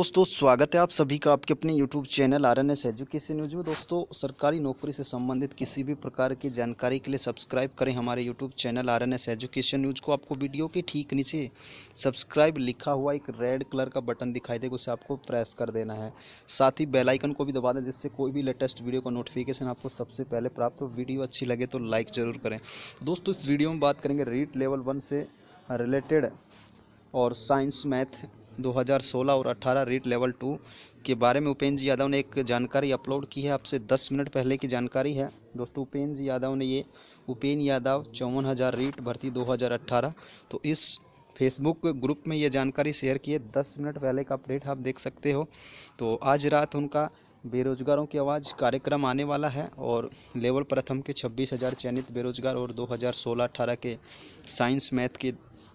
दोस्तों स्वागत है आप सभी का आपके अपने YouTube channel R N S education news में दोस्तों सरकारी नौकरी से संबंधित किसी भी प्रकार की जानकारी के लिए सब्सक्राइब करें हमारे YouTube channel R N S education news को आपको वीडियो के ठीक नीचे सब्सक्राइब लिखा हुआ एक रेड कलर का बटन दिखाई देगा उसे आपको प्रेस कर देना है साथ ही बेलाइकन को भी दबा दें जिससे कोई भी लेटेस्ट वीडियो का नोटिफिकेशन आपको सबसे पहले प्राप्त हो वीडियो अच्छी लगे तो लाइक ज़रूर करें दोस्तों इस वीडियो में बात करेंगे रीट लेवल वन से रिलेटेड और साइंस मैथ 2016 और 18 रीट लेवल टू के बारे में उपेंद्र यादव ने एक जानकारी अपलोड की है आपसे 10 मिनट पहले की जानकारी है दोस्तों उपेंद्र यादव ने ये उपेंद्र यादव चौवन हज़ार रीट भर्ती 2018 तो इस फेसबुक ग्रुप में ये जानकारी शेयर की है दस मिनट पहले का अपडेट आप देख सकते हो तो आज रात उनका बेरोजगारों की आवाज़ कार्यक्रम आने वाला है और लेवल प्रथम के छब्बीस हज़ार चयनित बेरोजगार और 2016-18 के साइंस मैथ के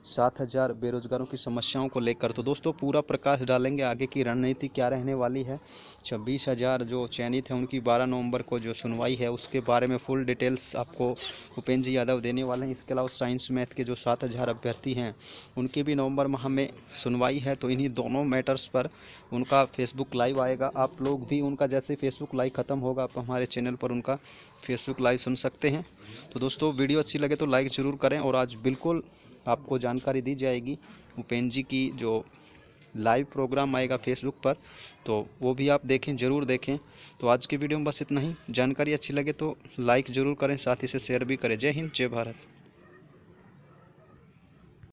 सात हज़ार बेरोजगारों की समस्याओं को लेकर तो दोस्तों पूरा प्रकाश डालेंगे आगे की रणनीति क्या रहने वाली है छब्बीस हज़ार जो चयनित हैं उनकी बारह नवंबर को जो सुनवाई है उसके बारे में फुल डिटेल्स आपको उपेंद्र जी यादव देने वाले हैं इसके अलावा साइंस मैथ के जो सात हज़ार अभ्यर्थी हैं उनकी भी नवंबर माह में सुनवाई है तो इन्हीं दोनों मैटर्स पर उनका फेसबुक लाइव आएगा आप लोग भी उनका जैसे फेसबुक लाइव ख़त्म होगा आप हमारे चैनल पर उनका फेसबुक लाइव सुन सकते हैं तो दोस्तों वीडियो अच्छी लगे तो लाइक ज़रूर करें और आज बिल्कुल आपको जानकारी दी जाएगी उपेन जी की जो लाइव प्रोग्राम आएगा फेसबुक पर तो वो भी आप देखें ज़रूर देखें तो आज की वीडियो में बस इतना ही जानकारी अच्छी लगे तो लाइक ज़रूर करें साथ ही से शेयर भी करें जय हिंद जय भारत